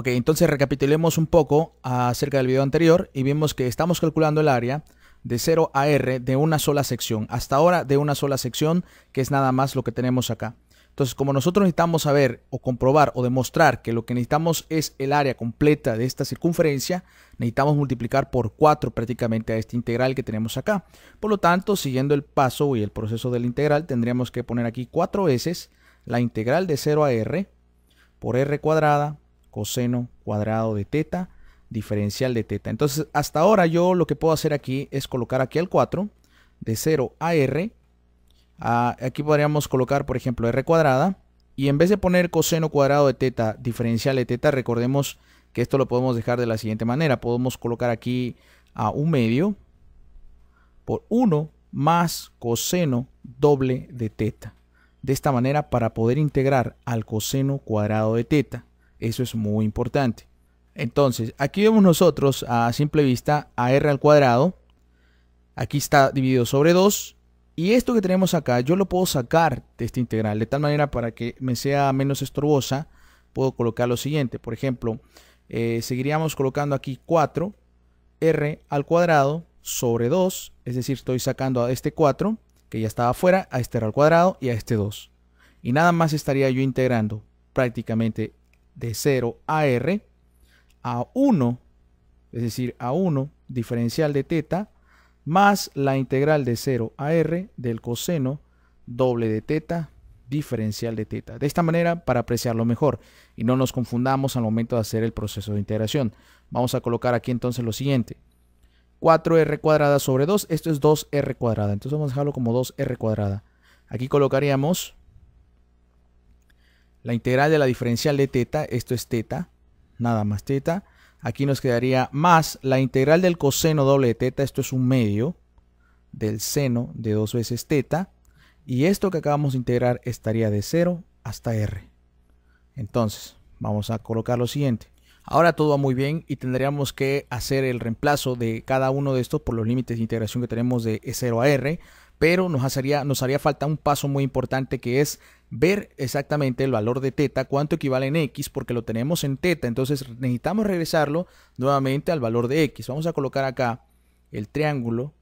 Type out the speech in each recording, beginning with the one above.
Ok, entonces recapitulemos un poco acerca del video anterior y vimos que estamos calculando el área de 0 a R de una sola sección. Hasta ahora de una sola sección, que es nada más lo que tenemos acá. Entonces, como nosotros necesitamos saber o comprobar o demostrar que lo que necesitamos es el área completa de esta circunferencia, necesitamos multiplicar por 4 prácticamente a esta integral que tenemos acá. Por lo tanto, siguiendo el paso y el proceso de la integral, tendríamos que poner aquí 4 veces la integral de 0 a R por R cuadrada coseno cuadrado de teta diferencial de teta. Entonces, hasta ahora yo lo que puedo hacer aquí es colocar aquí el 4 de 0 a r. Ah, aquí podríamos colocar, por ejemplo, r cuadrada. Y en vez de poner coseno cuadrado de teta diferencial de teta, recordemos que esto lo podemos dejar de la siguiente manera. Podemos colocar aquí a un medio por 1 más coseno doble de teta. De esta manera, para poder integrar al coseno cuadrado de teta. Eso es muy importante. Entonces, aquí vemos nosotros a simple vista a r al cuadrado. Aquí está dividido sobre 2. Y esto que tenemos acá, yo lo puedo sacar de esta integral. De tal manera para que me sea menos estorbosa, puedo colocar lo siguiente. Por ejemplo, eh, seguiríamos colocando aquí 4 r al cuadrado sobre 2. Es decir, estoy sacando a este 4, que ya estaba afuera, a este r al cuadrado y a este 2. Y nada más estaría yo integrando prácticamente de 0 a r a 1, es decir, a 1 diferencial de teta más la integral de 0 a r del coseno doble de teta diferencial de teta. De esta manera, para apreciarlo mejor y no nos confundamos al momento de hacer el proceso de integración. Vamos a colocar aquí entonces lo siguiente. 4r cuadrada sobre 2, esto es 2r cuadrada, entonces vamos a dejarlo como 2r cuadrada. Aquí colocaríamos la integral de la diferencial de teta, esto es teta, nada más teta. Aquí nos quedaría más la integral del coseno doble de teta, esto es un medio del seno de dos veces teta. Y esto que acabamos de integrar estaría de 0 hasta r. Entonces, vamos a colocar lo siguiente. Ahora todo va muy bien y tendríamos que hacer el reemplazo de cada uno de estos por los límites de integración que tenemos de 0 e a R, pero nos haría falta un paso muy importante que es ver exactamente el valor de teta, cuánto equivale en x, porque lo tenemos en teta, entonces necesitamos regresarlo nuevamente al valor de x. Vamos a colocar acá el triángulo,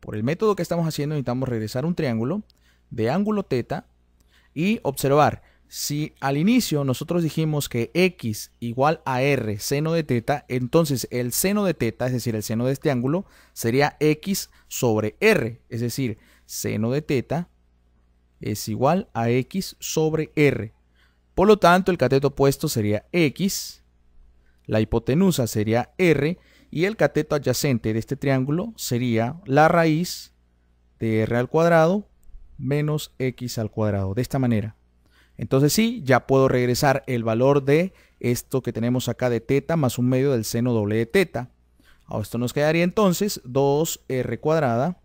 por el método que estamos haciendo necesitamos regresar un triángulo de ángulo teta y observar, si al inicio nosotros dijimos que x igual a r seno de teta, entonces el seno de teta, es decir, el seno de este ángulo, sería x sobre r, es decir, seno de teta es igual a X sobre R. Por lo tanto, el cateto opuesto sería X, la hipotenusa sería R y el cateto adyacente de este triángulo sería la raíz de R al cuadrado menos X al cuadrado, de esta manera. Entonces sí, ya puedo regresar el valor de esto que tenemos acá de teta más un medio del seno doble de teta. A esto nos quedaría entonces 2R cuadrada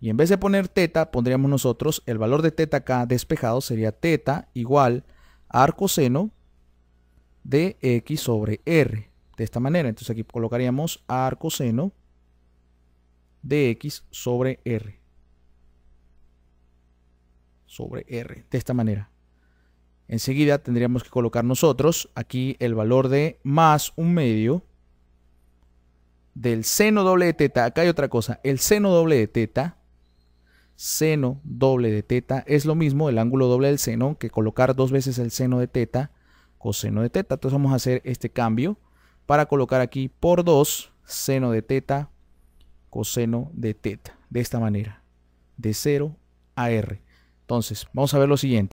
y en vez de poner teta, pondríamos nosotros el valor de teta acá despejado sería teta igual a arcoseno de x sobre r. De esta manera, entonces aquí colocaríamos arcoseno de x sobre r. Sobre r, de esta manera. Enseguida tendríamos que colocar nosotros aquí el valor de más un medio del seno doble de teta. Acá hay otra cosa. El seno doble de teta seno doble de teta es lo mismo el ángulo doble del seno que colocar dos veces el seno de teta coseno de teta. Entonces vamos a hacer este cambio para colocar aquí por 2 seno de teta coseno de teta. De esta manera, de 0 a r. Entonces vamos a ver lo siguiente.